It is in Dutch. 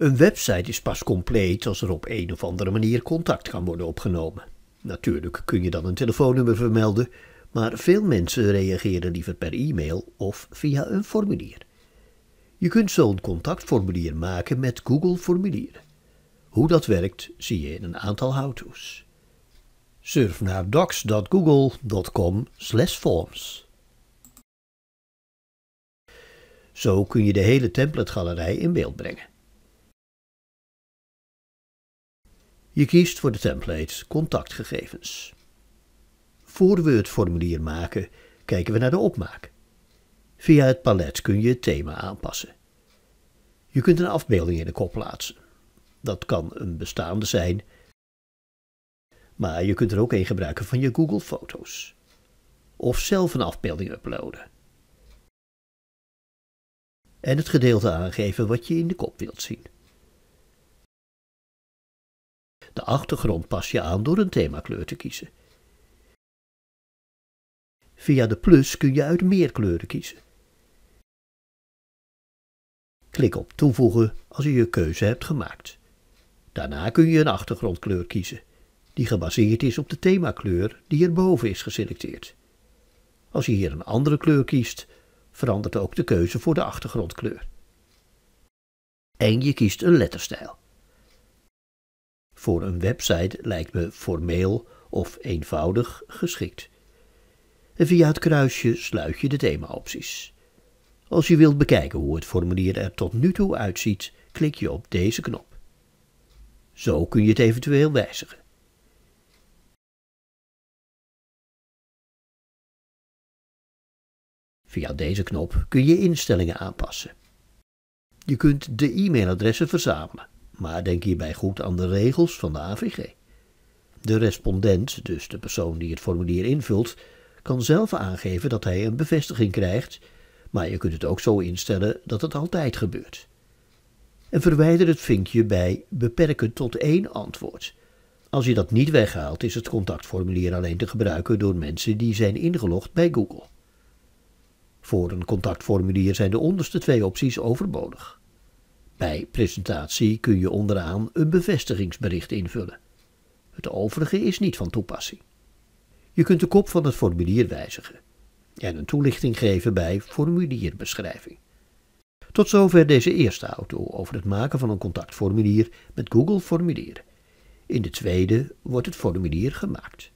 Een website is pas compleet als er op een of andere manier contact kan worden opgenomen. Natuurlijk kun je dan een telefoonnummer vermelden, maar veel mensen reageren liever per e-mail of via een formulier. Je kunt zo'n contactformulier maken met Google Formulieren. Hoe dat werkt zie je in een aantal how-to's. Surf naar docs.google.com forms. Zo kun je de hele templategalerij in beeld brengen. Je kiest voor de template contactgegevens. Voor we het formulier maken, kijken we naar de opmaak. Via het palet kun je het thema aanpassen. Je kunt een afbeelding in de kop plaatsen. Dat kan een bestaande zijn, maar je kunt er ook een gebruiken van je Google Foto's. Of zelf een afbeelding uploaden. En het gedeelte aangeven wat je in de kop wilt zien. De achtergrond pas je aan door een themakleur te kiezen. Via de plus kun je uit meer kleuren kiezen. Klik op Toevoegen als je je keuze hebt gemaakt. Daarna kun je een achtergrondkleur kiezen, die gebaseerd is op de themakleur die erboven is geselecteerd. Als je hier een andere kleur kiest, verandert ook de keuze voor de achtergrondkleur. En je kiest een letterstijl. Voor een website lijkt me formeel of eenvoudig geschikt. via het kruisje sluit je de themaopties. Als je wilt bekijken hoe het formulier er tot nu toe uitziet, klik je op deze knop. Zo kun je het eventueel wijzigen. Via deze knop kun je instellingen aanpassen. Je kunt de e-mailadressen verzamelen maar denk hierbij goed aan de regels van de AVG. De respondent, dus de persoon die het formulier invult, kan zelf aangeven dat hij een bevestiging krijgt, maar je kunt het ook zo instellen dat het altijd gebeurt. En verwijder het vinkje bij beperken tot één antwoord. Als je dat niet weghaalt, is het contactformulier alleen te gebruiken door mensen die zijn ingelogd bij Google. Voor een contactformulier zijn de onderste twee opties overbodig. Bij presentatie kun je onderaan een bevestigingsbericht invullen. Het overige is niet van toepassing. Je kunt de kop van het formulier wijzigen en een toelichting geven bij formulierbeschrijving. Tot zover deze eerste auto over het maken van een contactformulier met Google Formulier. In de tweede wordt het formulier gemaakt.